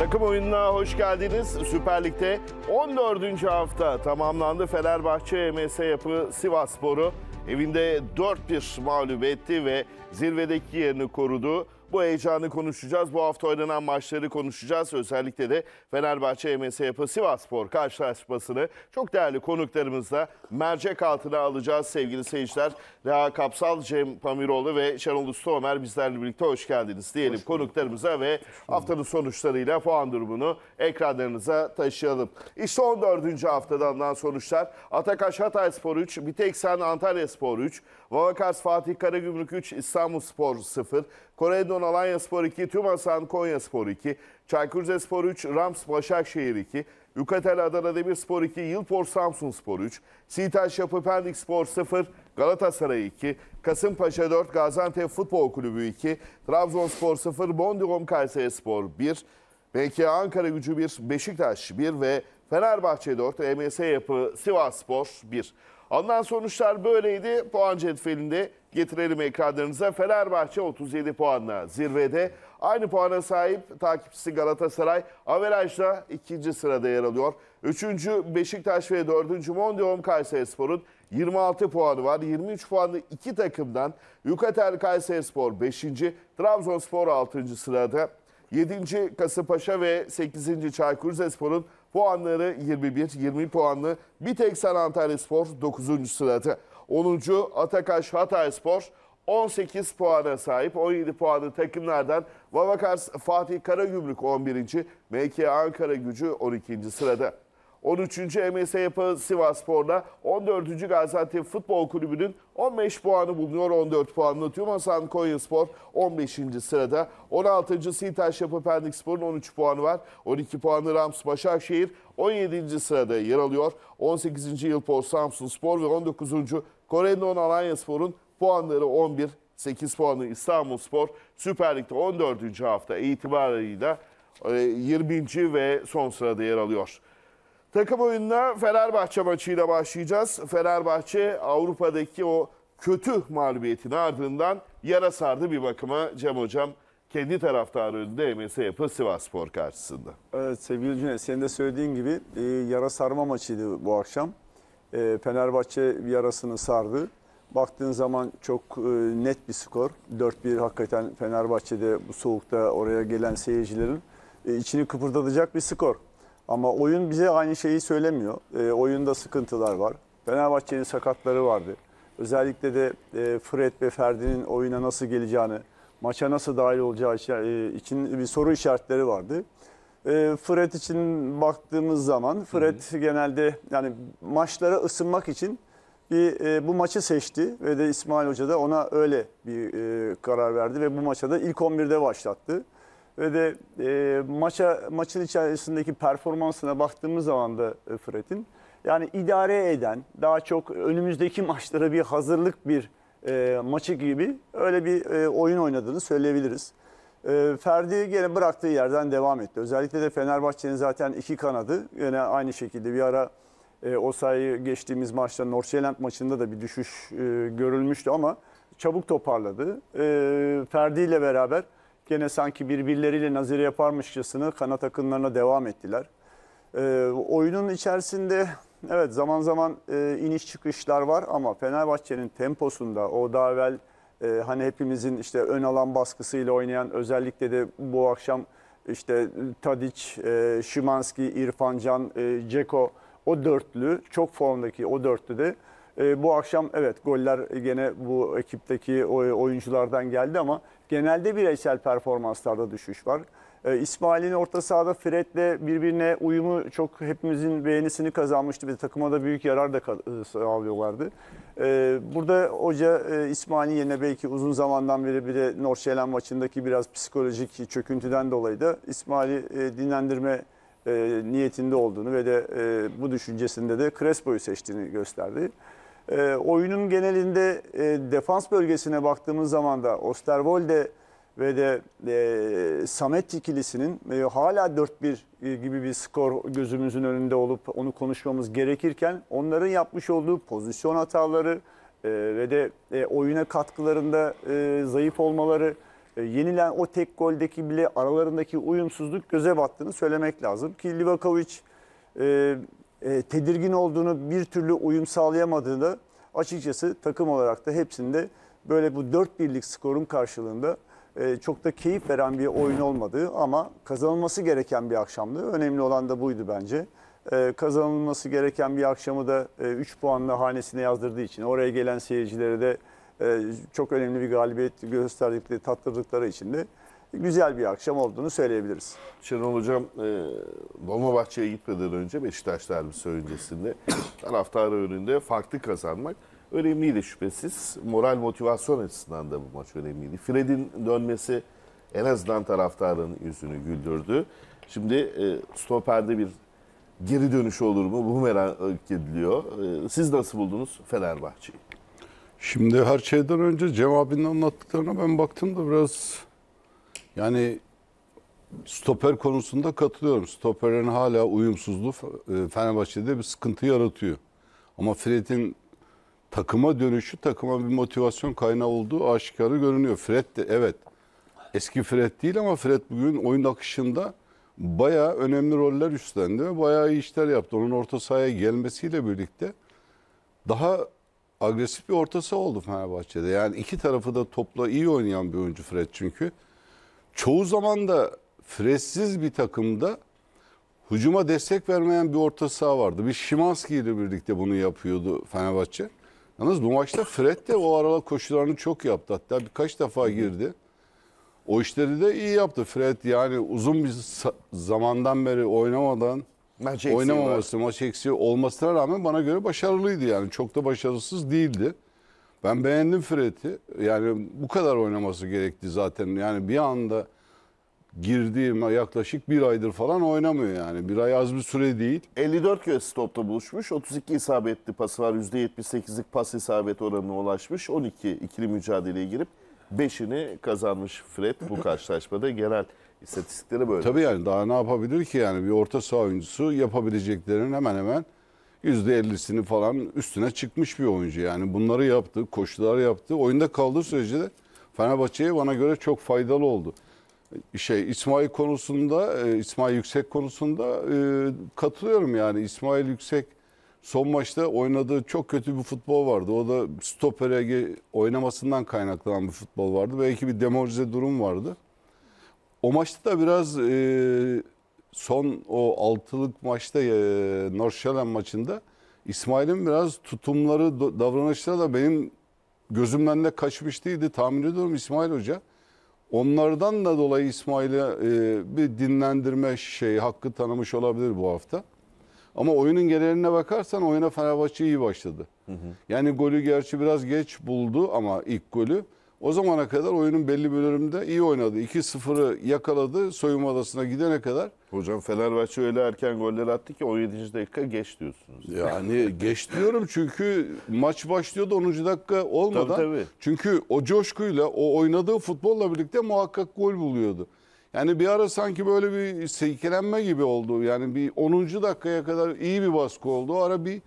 Takım oyununa hoş geldiniz. Süper Lig'de 14. hafta tamamlandı. Fenerbahçe MS yapı Sivas evinde 4-1 mağlup etti ve zirvedeki yerini korudu. Bu heyecanı konuşacağız. Bu hafta oynanan maçları konuşacağız. Özellikle de Fenerbahçe MS yapı Sivas karşılaşmasını çok değerli konuklarımızla mercek altına alacağız sevgili seyirciler. Reha Kapsal, Cem Pamiroğlu ve Şenol Ustoğmer bizlerle birlikte hoş geldiniz diyelim hoş konuklarımıza ve haftanın sonuçlarıyla puan durumunu ekranlarınıza taşıyalım. İşte 14. haftadan alınan sonuçlar Atakaş Hatay Spor 3, Biteksen Antalya Spor 3, Vavakars Fatih Karagümrük 3, İstanbul Spor 0, Koreydon Alanya Spor 2, Tümasan Konya Spor 2, Çaykur Rizespor 3, Rams Başakşehir 2, Yukatel Adana Spor 2, Yılpor Samsun Spor 3, Sitaş Yapı Pendik Spor 0, Galatasaray 2, Kasımpaşa 4, Gaziantep Futbol Kulübü 2, Trabzonspor 0, Bondigom Kayseri Spor 1, MK Ankara Gücü 1, Beşiktaş 1 ve Fenerbahçe 4, EMS Yapı Sivas Spor 1. Ondan sonuçlar böyleydi. Puan cetvelinde getirelim ekranlarınıza. Fenerbahçe 37 puanla zirvede. Aynı puana sahip takipçisi Galatasaray averajla ikinci sırada yer alıyor. Üçüncü Beşiktaş ve dördüncü Mondium Kayserispor'un 26 puanı var. 23 puanlı iki takımdan Yukatel Kayserispor 5. Trabzonspor 6. sırada. 7. Kasımpaşa ve 8. Çaykur Rizespor'un puanları 21, 20 puanlı. Bir tek San Antalya Spor 9. sırada. 10. Atakaş Hatayspor 18 puana sahip. 17 puanlı takımlardan Vavakars Fatih Karagümrük 11. MK Ankara Gücü 12. sırada. 13. MS Yapı Sivas Sivaspor'la 14. Gaziantep Futbol Kulübü'nün 15 puanı bulunuyor. 14 puanlı Tüm Hasan Konyaspor 15. sırada. 16. Sintaş Yapı Pendik Pendikspor'un 13 puanı var. 12 puanlı Rams Başakşehir 17. sırada yer alıyor. 18. Yılpor Samsun Spor ve 19. Corendon Alanyaspor'un puanları 11, 8 puanı İstanbulspor. Süper Lig'de 14. hafta itibarıyla 20. E, ve son sırada yer alıyor. Takım oyununa Fenerbahçe maçıyla başlayacağız. Fenerbahçe Avrupa'daki o kötü mağlubiyetin ardından yara sardı bir bakıma Cem Hocam kendi taraftarı önünde MS yapı Spor karşısında. Evet sevgili Cüneyt senin de söylediğin gibi e, yara sarma maçıydı bu akşam e, Fenerbahçe bir arasını sardı. Baktığın zaman çok e, net bir skor. 4-1 hakikaten Fenerbahçe'de bu soğukta oraya gelen seyircilerin e, içini kıpırdatacak bir skor. Ama oyun bize aynı şeyi söylemiyor. E, oyunda sıkıntılar var. Fenerbahçe'nin sakatları vardı. Özellikle de e, Fred ve Ferdi'nin oyuna nasıl geleceğini, maça nasıl dahil olacağı için, e, için bir soru işaretleri vardı. E, ee, Fred için baktığımız zaman Fred hı hı. genelde yani maçlara ısınmak için bir e, bu maçı seçti ve de İsmail Hoca da ona öyle bir e, karar verdi ve bu maça da ilk 11'de başlattı. Ve de e, maça maçın içerisindeki performansına baktığımız zaman da e, Fred'in yani idare eden, daha çok önümüzdeki maçlara bir hazırlık bir e, maçı gibi öyle bir e, oyun oynadığını söyleyebiliriz. E, Ferdi gene bıraktığı yerden devam etti. Özellikle de Fenerbahçe'nin zaten iki kanadı yine aynı şekilde bir ara e, o sayı geçtiğimiz maçta Norseland maçında da bir düşüş e, görülmüştü ama çabuk toparladı. E, Ferdi ile beraber gene sanki birbirleriyle nazire yaparmışçasını kanat akınlarına devam ettiler. E, oyunun içerisinde evet zaman zaman e, iniş çıkışlar var ama Fenerbahçe'nin temposunda o daha evvel e, hani hepimizin işte ön alan baskısıyla oynayan özellikle de bu akşam işte Tadic, e, Şimanski, İrfan e, Ceko o dörtlü çok formdaki o dörtlü de e, bu akşam evet goller gene bu ekipteki oyunculardan geldi ama genelde bireysel performanslarda düşüş var. E, İsmail'in orta sahada Fred'le birbirine uyumu çok hepimizin beğenisini kazanmıştı ve takıma da büyük yarar da e, sağlıyorlardı. E, burada hoca e, İsmail'in yerine belki uzun zamandan beri bir de Norşelen maçındaki biraz psikolojik çöküntüden dolayı da İsmail'i e, dinlendirme e, niyetinde olduğunu ve de e, bu düşüncesinde de Crespo'yu seçtiğini gösterdi. E, oyunun genelinde e, defans bölgesine baktığımız zaman da Osterwolde ve de e, Samet ikilisinin e, hala 4-1 e, gibi bir skor gözümüzün önünde olup onu konuşmamız gerekirken onların yapmış olduğu pozisyon hataları e, ve de e, oyuna katkılarında e, zayıf olmaları e, yenilen o tek goldeki bile aralarındaki uyumsuzluk göze battığını söylemek lazım ki Livakovic e, e, tedirgin olduğunu bir türlü uyum sağlayamadığını açıkçası takım olarak da hepsinde böyle bu 4 birlik skorun karşılığında e, çok da keyif veren bir oyun olmadığı ama kazanılması gereken bir akşamdı. Önemli olan da buydu bence. E, kazanılması gereken bir akşamı da e, 3 puanla hanesine yazdırdığı için oraya gelen seyircilere de e, çok önemli bir galibiyet gösterdikleri, tattırdıkları için de güzel bir akşam olduğunu söyleyebiliriz. Şenol Hocam e, Dolmabahçe'ye gitmeden önce Beşiktaş derbisi öncesinde taraftar önünde farklı kazanmak önemliydi şüphesiz. Moral motivasyon açısından da bu maç önemliydi. Fred'in dönmesi en azından taraftarın yüzünü güldürdü. Şimdi e, stoperde bir geri dönüş olur mu? Bu merak ediliyor. E, siz nasıl buldunuz Fenerbahçe'yi? Şimdi her şeyden önce Cem abinin anlattıklarına ben baktım da biraz yani stoper konusunda katılıyorum. Stoperin hala uyumsuzluğu e, Fenerbahçe'de bir sıkıntı yaratıyor. Ama Fred'in takıma dönüşü takıma bir motivasyon kaynağı olduğu aşikarı görünüyor. Fred de evet eski Fred değil ama Fred bugün oyun akışında bayağı önemli roller üstlendi ve bayağı iyi işler yaptı. Onun orta sahaya gelmesiyle birlikte daha agresif bir orta saha oldu Fenerbahçe'de. Yani iki tarafı da topla iyi oynayan bir oyuncu Fred çünkü. Çoğu zaman da Fred'siz bir takımda hücuma destek vermeyen bir orta saha vardı. Bir Şimanski ile birlikte bunu yapıyordu Fenerbahçe. Yalnız bu maçta Fred de o aralar koşularını çok yaptı. Hatta birkaç defa girdi. O işleri de iyi yaptı Fred. Yani uzun bir zamandan beri oynamadan maç oynamaması, var. maç eksiği olmasına rağmen bana göre başarılıydı yani. Çok da başarısız değildi. Ben beğendim Fred'i. Yani bu kadar oynaması gerekti zaten. Yani bir anda girdiğim yaklaşık bir aydır falan oynamıyor yani. Bir ay az bir süre değil. 54 kez stopta buluşmuş. 32 isabetli pası var. %78'lik pas isabet oranına ulaşmış. 12 ikili mücadeleye girip 5'ini kazanmış Fred bu karşılaşmada. Genel istatistikleri böyle. Tabii yani daha ne yapabilir ki yani bir orta saha oyuncusu yapabileceklerin hemen hemen %50'sini falan üstüne çıkmış bir oyuncu. Yani bunları yaptı, koşular yaptı. Oyunda kaldığı sürece de Fenerbahçe'ye bana göre çok faydalı oldu şey İsmail konusunda e, İsmail Yüksek konusunda e, katılıyorum yani İsmail Yüksek son maçta oynadığı çok kötü bir futbol vardı. O da stopere oynamasından kaynaklanan bir futbol vardı. Belki bir demoralize durum vardı. O maçta da biraz e, son o altılık maçta Norşelen maçında İsmail'in biraz tutumları, davranışları da benim gözümden de kaçmış değildi. Tahmin ediyorum İsmail Hoca Onlardan da dolayı İsmail'e e, bir dinlendirme şeyi hakkı tanımış olabilir bu hafta. Ama oyunun geneline bakarsan oyuna Fenerbahçe iyi başladı. Hı hı. Yani golü gerçi biraz geç buldu ama ilk golü. O zamana kadar oyunun belli bölümünde iyi oynadı. 2-0'ı yakaladı soyunma odasına gidene kadar. Hocam Fenerbahçe öyle erken goller attı ki 17. dakika geç diyorsunuz. Yani geç diyorum çünkü maç başlıyordu 10. dakika olmadan. Tabii, tabii. Çünkü o coşkuyla, o oynadığı futbolla birlikte muhakkak gol buluyordu. Yani bir ara sanki böyle bir silkelenme gibi oldu. Yani bir 10. dakikaya kadar iyi bir baskı oldu. O ara bir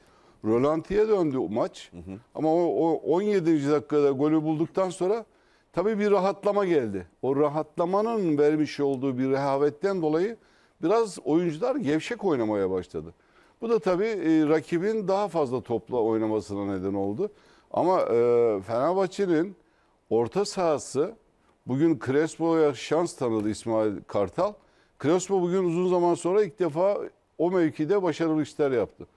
Rölantiye döndü maç. Hı hı. Ama o, o 17. dakikada golü bulduktan sonra tabii bir rahatlama geldi. O rahatlamanın vermiş olduğu bir rehavetten dolayı biraz oyuncular gevşek oynamaya başladı. Bu da tabii e, rakibin daha fazla topla oynamasına neden oldu. Ama e, Fenerbahçe'nin orta sahası bugün Crespo'ya şans tanıdı İsmail Kartal. Crespo bugün uzun zaman sonra ilk defa o mevkide başarılı işler yaptı.